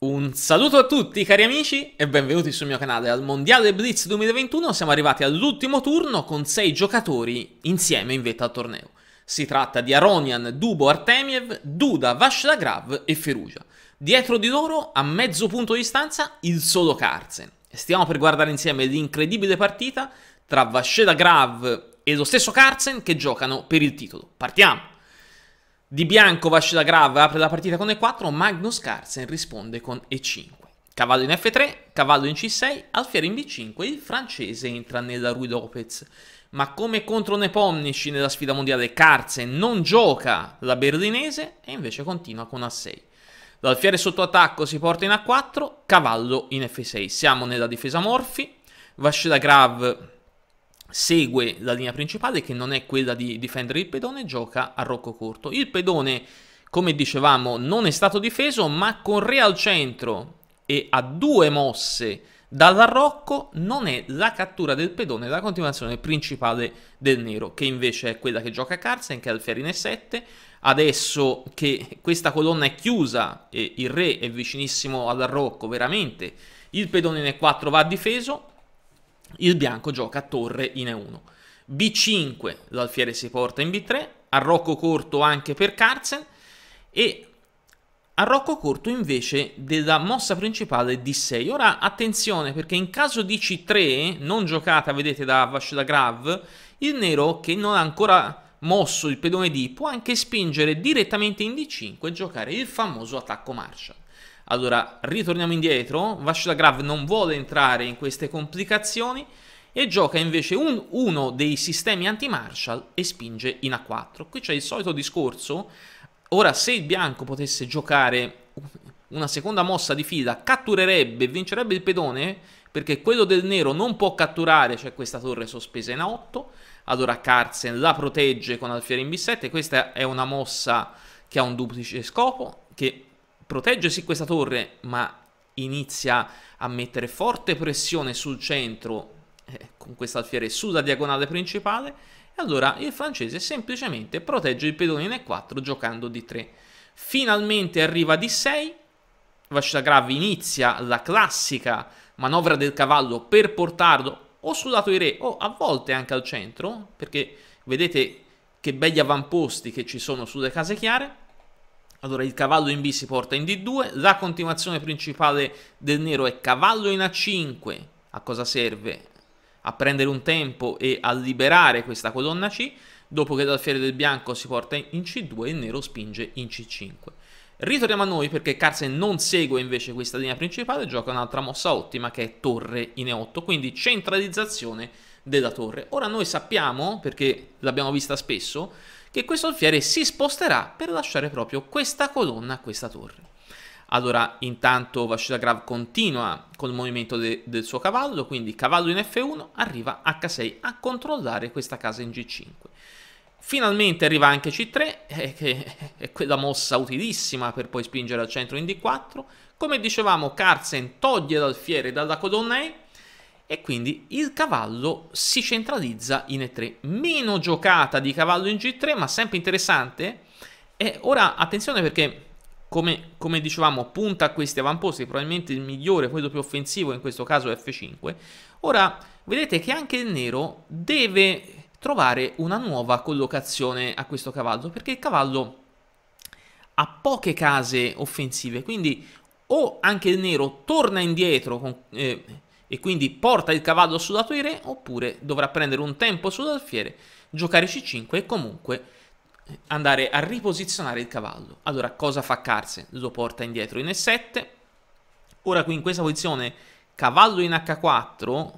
Un saluto a tutti cari amici e benvenuti sul mio canale al Mondiale Blitz 2021 siamo arrivati all'ultimo turno con 6 giocatori insieme in vetta al torneo. Si tratta di Aronian, Dubo Artemiev, Duda, Vashdagrav e Ferugia. Dietro di loro, a mezzo punto di distanza, il solo Carzen. Stiamo per guardare insieme l'incredibile partita tra Vashdagrav e lo stesso Carzen che giocano per il titolo. Partiamo! Di bianco Vascida Grav apre la partita con E4, Magnus Carlsen risponde con E5. Cavallo in F3, cavallo in C6, alfiere in B5, il francese entra nella Rui Lopez. Ma come contro Nepomnici nella sfida mondiale Carlsen non gioca la berlinese e invece continua con A6. L'alfiere sotto attacco si porta in A4, cavallo in F6. Siamo nella difesa Morfi, Vascida Grav segue la linea principale che non è quella di difendere il pedone, gioca a rocco corto. Il pedone, come dicevamo, non è stato difeso, ma con re al centro e a due mosse dall'arrocco non è la cattura del pedone la continuazione principale del nero, che invece è quella che gioca Carlsen, che è al ferine 7. Adesso che questa colonna è chiusa e il re è vicinissimo all'arrocco, veramente, il pedone in E4 va difeso, il bianco gioca torre in E1. B5 l'alfiere si porta in B3, arrocco corto anche per Carlsen e arrocco corto invece della mossa principale D6. Ora attenzione perché in caso di C3, non giocata vedete da Vascela Grav, il nero che non ha ancora mosso il pedone D può anche spingere direttamente in D5 e giocare il famoso attacco Marshall. Allora, ritorniamo indietro, Grav non vuole entrare in queste complicazioni e gioca invece un, uno dei sistemi anti-Marshall e spinge in A4. Qui c'è il solito discorso, ora se il bianco potesse giocare una seconda mossa di fila, catturerebbe, vincerebbe il pedone, perché quello del nero non può catturare, c'è cioè questa torre sospesa in A8, allora Carlsen la protegge con alfiere in B7, questa è una mossa che ha un duplice scopo, che protegge sì questa torre, ma inizia a mettere forte pressione sul centro eh, con questa alfiere sulla diagonale principale e allora il francese semplicemente protegge il pedone in E4 giocando di 3. Finalmente arriva di 6, Vasciagrav inizia la classica manovra del cavallo per portarlo o sul lato di re o a volte anche al centro, perché vedete che begli avamposti che ci sono sulle case chiare allora il cavallo in B si porta in D2, la continuazione principale del nero è cavallo in A5, a cosa serve? A prendere un tempo e a liberare questa colonna C, dopo che l'alfiere del bianco si porta in C2 e il nero spinge in C5. Ritorniamo a noi perché Carlsen non segue invece questa linea principale, gioca un'altra mossa ottima che è torre in E8, quindi centralizzazione della torre. Ora noi sappiamo, perché l'abbiamo vista spesso, che questo alfiere si sposterà per lasciare proprio questa colonna a questa torre. Allora, intanto Vashidagrav continua col movimento de del suo cavallo, quindi cavallo in F1 arriva H6 a controllare questa casa in G5. Finalmente arriva anche C3, eh, che è quella mossa utilissima per poi spingere al centro in D4. Come dicevamo, Carlsen toglie l'alfiere dalla colonna E, e quindi il cavallo si centralizza in E3. Meno giocata di cavallo in G3, ma sempre interessante. E ora attenzione perché, come, come dicevamo, punta a questi avamposti, probabilmente il migliore, quello più offensivo, in questo caso F5. Ora vedete che anche il nero deve trovare una nuova collocazione a questo cavallo, perché il cavallo ha poche case offensive, quindi o anche il nero torna indietro con... Eh, e quindi porta il cavallo sudato ai re oppure dovrà prendere un tempo sull'alfiere, giocare c5 e comunque eh, andare a riposizionare il cavallo. Allora cosa fa Carse? Lo porta indietro in e7. Ora qui in questa posizione cavallo in h4,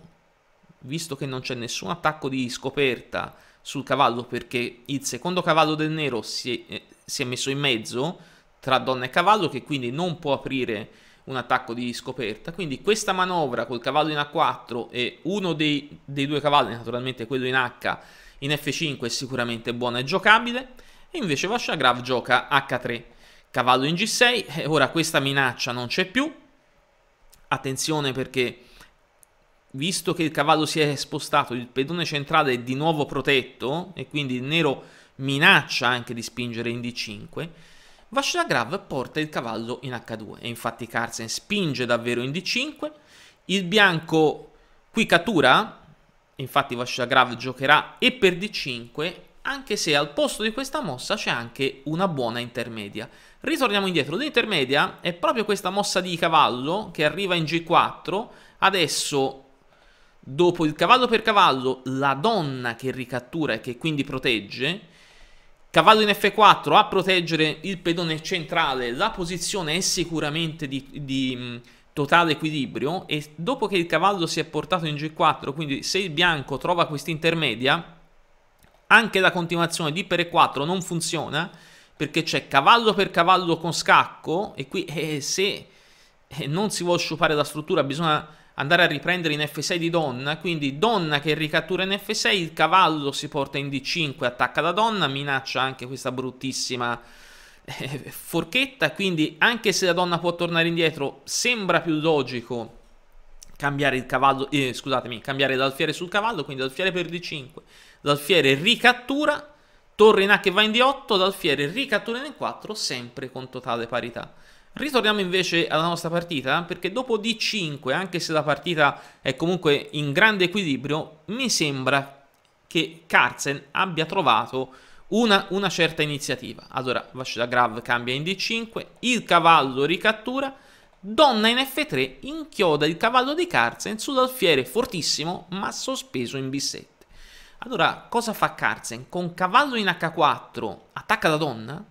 visto che non c'è nessun attacco di scoperta sul cavallo perché il secondo cavallo del nero si è, eh, si è messo in mezzo tra donna e cavallo che quindi non può aprire un attacco di scoperta. Quindi questa manovra col cavallo in A4 e uno dei, dei due cavalli, naturalmente quello in H, in F5 è sicuramente buona e giocabile. E invece Vashagrav gioca H3, cavallo in G6. e eh, ora questa minaccia non c'è più. Attenzione perché visto che il cavallo si è spostato, il pedone centrale è di nuovo protetto e quindi il nero minaccia anche di spingere in D5 Vashudagrav porta il cavallo in H2 e infatti Carlsen spinge davvero in D5. Il bianco qui cattura, infatti Vashudagrav giocherà e per D5 anche se al posto di questa mossa c'è anche una buona intermedia. Ritorniamo indietro, l'intermedia è proprio questa mossa di cavallo che arriva in G4, adesso dopo il cavallo per cavallo la donna che ricattura e che quindi protegge Cavallo in F4 a proteggere il pedone centrale, la posizione è sicuramente di, di mm, totale equilibrio e dopo che il cavallo si è portato in G4, quindi se il bianco trova questa intermedia, anche la continuazione di per E4 non funziona perché c'è cavallo per cavallo con scacco e qui eh, se eh, non si vuole sciupare la struttura bisogna andare a riprendere in F6 di Donna, quindi Donna che ricattura in F6, il cavallo si porta in D5, attacca la Donna, minaccia anche questa bruttissima eh, forchetta, quindi anche se la Donna può tornare indietro, sembra più logico cambiare il cavallo, eh, scusatemi, cambiare l'alfiere sul cavallo, quindi l'alfiere per D5, l'alfiere ricattura, torre in A che va in D8, l'alfiere ricattura in E4, sempre con totale parità. Ritorniamo invece alla nostra partita perché dopo D5, anche se la partita è comunque in grande equilibrio, mi sembra che Carlsen abbia trovato una, una certa iniziativa. Allora, Vascella Grav cambia in D5, il cavallo ricattura, donna in F3 inchioda il cavallo di Carlsen sull'alfiere fortissimo ma sospeso in B7. Allora, cosa fa Carlsen? Con cavallo in H4 attacca la donna,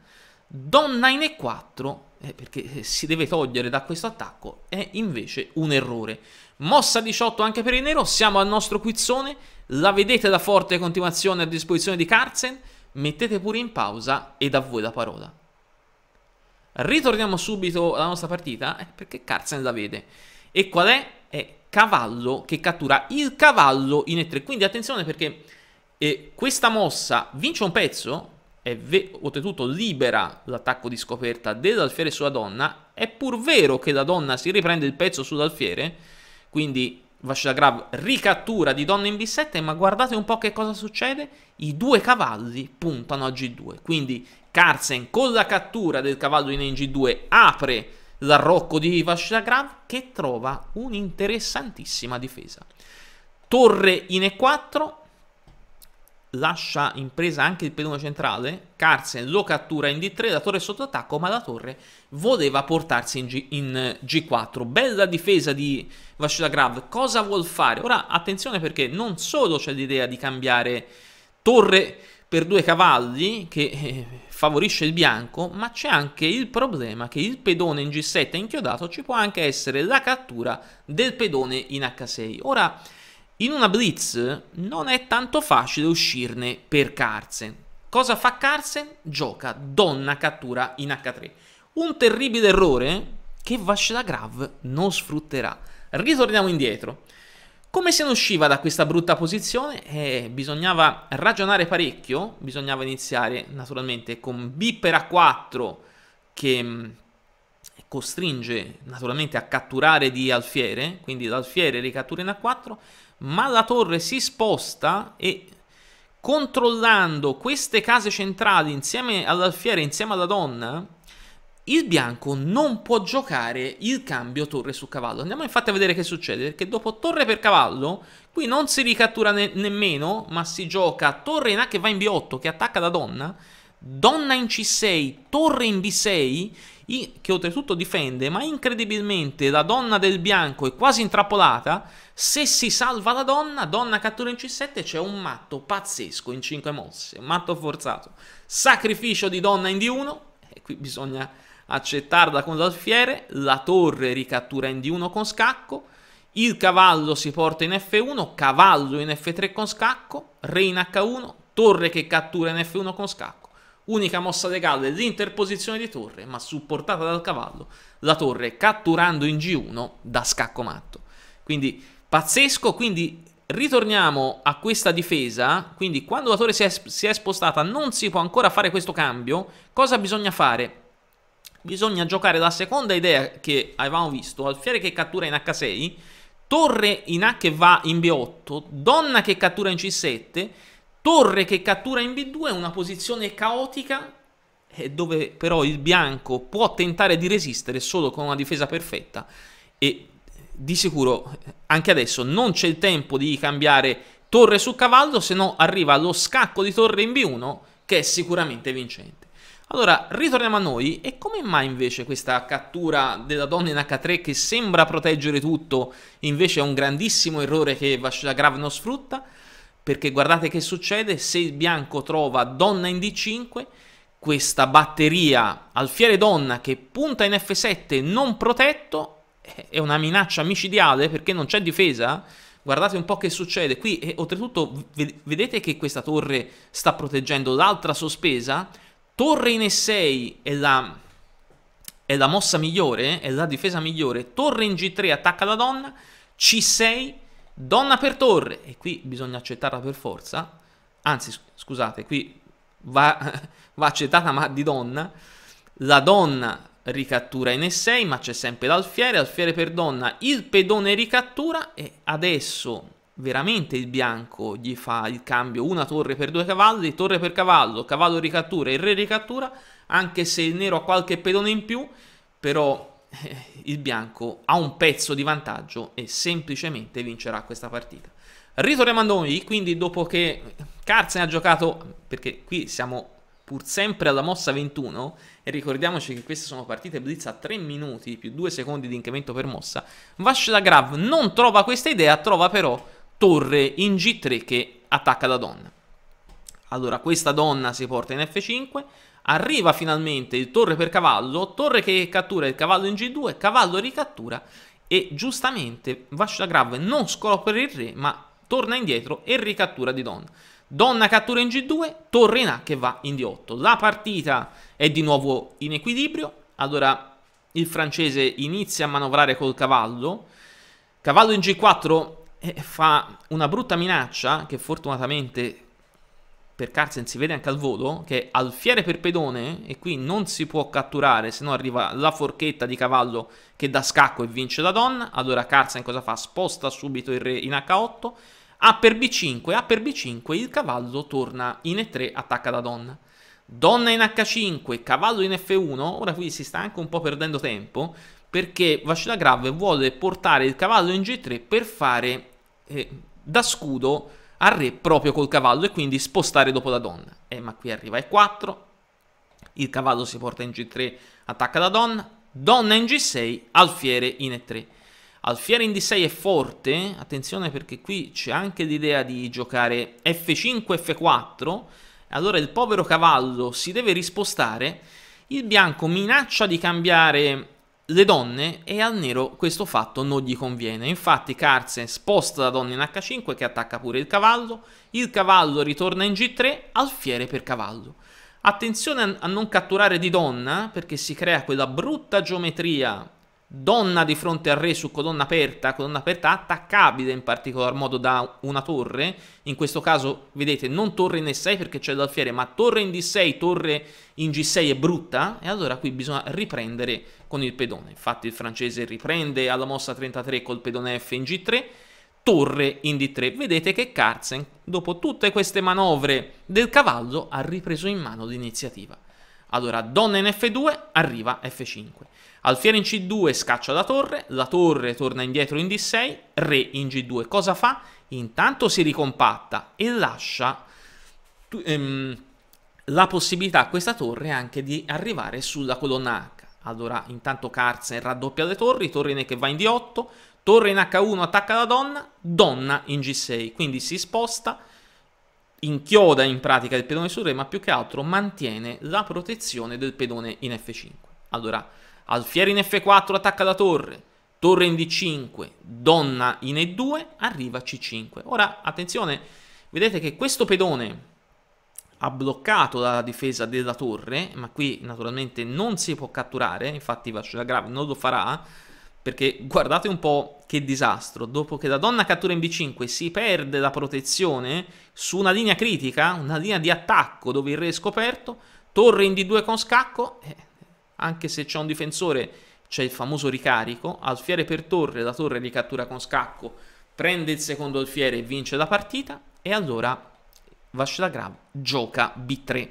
donna in E4 eh, perché eh, si deve togliere da questo attacco, è invece un errore. Mossa 18 anche per il nero, siamo al nostro quizzone, la vedete da forte continuazione a disposizione di Carzen, mettete pure in pausa e da voi la parola. Ritorniamo subito alla nostra partita, eh, perché Carzen la vede. E qual è? È cavallo che cattura il cavallo in E3, quindi attenzione perché eh, questa mossa vince un pezzo, è oltretutto libera l'attacco di scoperta dell'alfiere sulla donna, è pur vero che la donna si riprende il pezzo sull'alfiere, quindi Grav ricattura di donna in B7, ma guardate un po' che cosa succede, i due cavalli puntano a G2, quindi Carsen con la cattura del cavallo in G2 apre l'arrocco di Grav che trova un'interessantissima difesa. Torre in E4, lascia in presa anche il pedone centrale, Carsen lo cattura in D3, la torre è sotto attacco, ma la torre voleva portarsi in, G, in G4. Bella difesa di Vashilagrav, cosa vuol fare? Ora attenzione perché non solo c'è l'idea di cambiare torre per due cavalli che eh, favorisce il bianco, ma c'è anche il problema che il pedone in G7 è inchiodato ci può anche essere la cattura del pedone in H6. Ora in una blitz non è tanto facile uscirne per Carsen. Cosa fa Carsen? Gioca donna cattura in H3. Un terribile errore che Vashelagrav non sfrutterà. Ritorniamo indietro. Come se ne usciva da questa brutta posizione? Eh, bisognava ragionare parecchio, bisognava iniziare naturalmente con B per A4 che mm, costringe naturalmente a catturare di alfiere, quindi l'alfiere ricattura in A4, ma la torre si sposta e controllando queste case centrali insieme all'alfiere, insieme alla donna, il bianco non può giocare il cambio torre su cavallo. Andiamo infatti a vedere che succede, perché dopo torre per cavallo, qui non si ricattura ne nemmeno, ma si gioca torre in A che va in B8, che attacca la donna, donna in C6, torre in B6, che oltretutto difende, ma incredibilmente la donna del bianco è quasi intrappolata. Se si salva la donna, donna cattura in C7, c'è un matto pazzesco in 5 mosse, matto forzato. Sacrificio di donna in D1, e qui bisogna accettarla con l'alfiere, la torre ricattura in D1 con scacco, il cavallo si porta in F1, cavallo in F3 con scacco, re in H1, torre che cattura in F1 con scacco unica mossa legale l'interposizione di torre, ma supportata dal cavallo, la torre catturando in G1 da scacco matto. Quindi pazzesco, quindi ritorniamo a questa difesa, quindi quando la torre si è, si è spostata non si può ancora fare questo cambio, cosa bisogna fare? Bisogna giocare la seconda idea che avevamo visto, alfiere che cattura in H6, torre in A che va in B8, donna che cattura in C7 Torre che cattura in B2 è una posizione caotica eh, dove però il bianco può tentare di resistere solo con una difesa perfetta e eh, di sicuro eh, anche adesso non c'è il tempo di cambiare torre su cavallo se no arriva lo scacco di torre in B1 che è sicuramente vincente. Allora ritorniamo a noi e come mai invece questa cattura della donna in H3 che sembra proteggere tutto invece è un grandissimo errore che Vashagrav non sfrutta? perché guardate che succede se il bianco trova donna in d5 questa batteria alfiere donna che punta in f7 non protetto eh, è una minaccia micidiale perché non c'è difesa guardate un po' che succede qui e eh, oltretutto vedete che questa torre sta proteggendo l'altra sospesa torre in e6 è la, è la mossa migliore eh, è la difesa migliore torre in g3 attacca la donna c6 donna per torre, e qui bisogna accettarla per forza, anzi scusate, qui va, va accettata ma di donna, la donna ricattura in E6, ma c'è sempre l'alfiere, alfiere per donna, il pedone ricattura e adesso veramente il bianco gli fa il cambio, una torre per due cavalli, torre per cavallo, cavallo ricattura e re ricattura, anche se il nero ha qualche pedone in più, però il bianco ha un pezzo di vantaggio e semplicemente vincerà questa partita. Ritorniamo a noi, quindi dopo che Carzen ha giocato, perché qui siamo pur sempre alla mossa 21 e ricordiamoci che queste sono partite blitz a 3 minuti più 2 secondi di incremento per mossa, Vashla Grav non trova questa idea, trova però Torre in G3 che attacca la donna. Allora questa donna si porta in F5, arriva finalmente il torre per cavallo, torre che cattura il cavallo in G2, cavallo ricattura e giustamente Vasciagrav non scopre il re ma torna indietro e ricattura di donna. Donna cattura in G2, torre in A che va in D8. La partita è di nuovo in equilibrio, allora il francese inizia a manovrare col cavallo, cavallo in G4 eh, fa una brutta minaccia che fortunatamente per Carsen si vede anche al volo che è alfiere per pedone e qui non si può catturare se no arriva la forchetta di cavallo che dà scacco e vince la donna allora Carsen cosa fa? Sposta subito il re in H8 A per B5, A per B5 il cavallo torna in E3 attacca la donna Donna in H5, cavallo in F1 ora qui si sta anche un po' perdendo tempo perché Vascilagrav vuole portare il cavallo in G3 per fare eh, da scudo al re proprio col cavallo e quindi spostare dopo la donna. Eh, ma qui arriva E4, il cavallo si porta in G3, attacca la donna, donna in G6, alfiere in E3. Alfiere in D6 è forte, eh? attenzione perché qui c'è anche l'idea di giocare F5, F4, allora il povero cavallo si deve rispostare, il bianco minaccia di cambiare le donne e al nero questo fatto non gli conviene. Infatti Carse sposta la donna in H5 che attacca pure il cavallo, il cavallo ritorna in G3, alfiere per cavallo. Attenzione a non catturare di donna perché si crea quella brutta geometria donna di fronte al re su colonna aperta, colonna aperta attaccabile in particolar modo da una torre, in questo caso vedete non torre in E6 perché c'è l'alfiere, ma torre in D6, torre in G6 è brutta, e allora qui bisogna riprendere con il pedone. Infatti il francese riprende alla mossa 33 col pedone F in G3, torre in D3. Vedete che Carlsen, dopo tutte queste manovre del cavallo, ha ripreso in mano l'iniziativa. Allora, donna in F2, arriva F5. Alfiere in C2 scaccia la torre, la torre torna indietro in D6, re in G2. Cosa fa? Intanto si ricompatta e lascia ehm, la possibilità a questa torre anche di arrivare sulla colonna H. Allora intanto Carlsen raddoppia le torri, torre che va in D8, torre in H1 attacca la donna, donna in G6. Quindi si sposta inchioda in pratica il pedone sul re, ma più che altro mantiene la protezione del pedone in F5. Allora, Alfieri in F4 attacca la torre, torre in D5, donna in E2, arriva C5. Ora, attenzione, vedete che questo pedone ha bloccato la difesa della torre, ma qui naturalmente non si può catturare, infatti Vascella Grave non lo farà, perché guardate un po' che disastro, dopo che la donna cattura in B5 si perde la protezione su una linea critica, una linea di attacco dove il re è scoperto, torre in D2 con scacco, eh, anche se c'è un difensore c'è il famoso ricarico, alfiere per torre, la torre li cattura con scacco, prende il secondo alfiere e vince la partita e allora Vashdagrav gioca B3.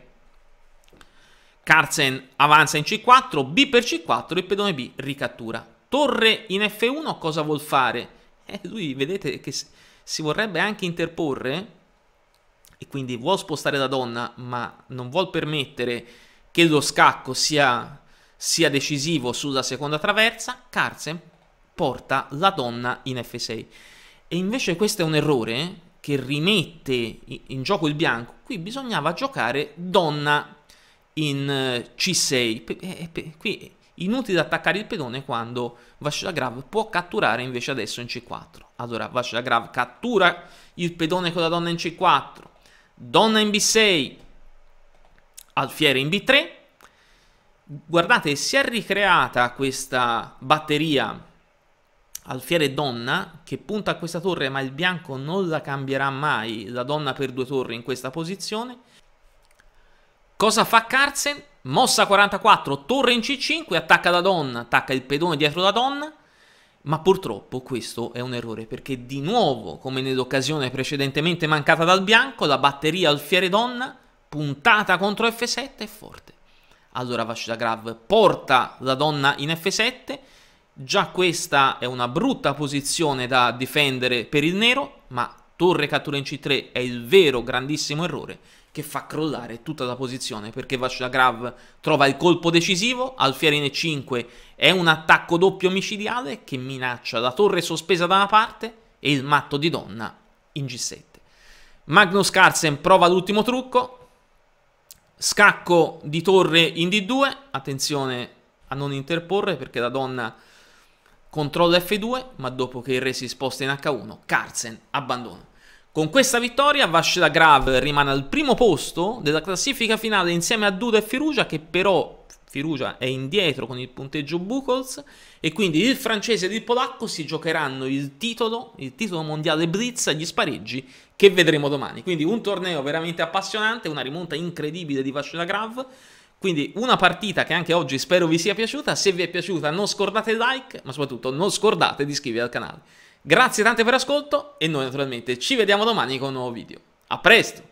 Carlsen avanza in C4, B per C4, il pedone B ricattura. Torre in F1 cosa vuol fare? Eh, lui vedete che si vorrebbe anche interporre e quindi vuol spostare la donna ma non vuol permettere che lo scacco sia sia decisivo sulla seconda traversa, Carlsen porta la donna in F6. E invece questo è un errore eh, che rimette in gioco il bianco. Qui bisognava giocare donna in eh, C6. Eh, qui inutile attaccare il pedone quando Vashdagrav può catturare invece adesso in C4. Allora Vashdagrav cattura il pedone con la donna in C4, donna in B6, alfiere in B3, guardate, si è ricreata questa batteria alfiere donna che punta a questa torre ma il bianco non la cambierà mai, la donna per due torri in questa posizione. Cosa fa Carsen? Mossa 44, torre in C5, attacca la donna, attacca il pedone dietro la donna, ma purtroppo questo è un errore perché di nuovo, come nell'occasione precedentemente mancata dal bianco, la batteria alfiere donna puntata contro F7 è forte. Allora Vascita Grav porta la donna in F7, già questa è una brutta posizione da difendere per il nero, ma torre cattura in C3 è il vero grandissimo errore che fa crollare tutta la posizione perché Vascita Grav trova il colpo decisivo, alfiere in E5 è un attacco doppio micidiale che minaccia la torre sospesa da una parte e il matto di donna in G7. Magnus Carlsen prova l'ultimo trucco, Scacco di torre in D2, attenzione a non interporre perché la donna controlla F2, ma dopo che il re si sposta in H1, Carlsen abbandona. Con questa vittoria Vashla Grav rimane al primo posto della classifica finale insieme a Duda e Firugia che però Firugia è indietro con il punteggio Buchholz e quindi il francese ed il polacco si giocheranno il titolo, il titolo mondiale Blitz agli spareggi che vedremo domani. Quindi un torneo veramente appassionante, una rimonta incredibile di Vascina Grav. Quindi una partita che anche oggi spero vi sia piaciuta, se vi è piaciuta non scordate il like, ma soprattutto non scordate di iscrivervi al canale. Grazie tante per l'ascolto e noi naturalmente ci vediamo domani con un nuovo video. A presto!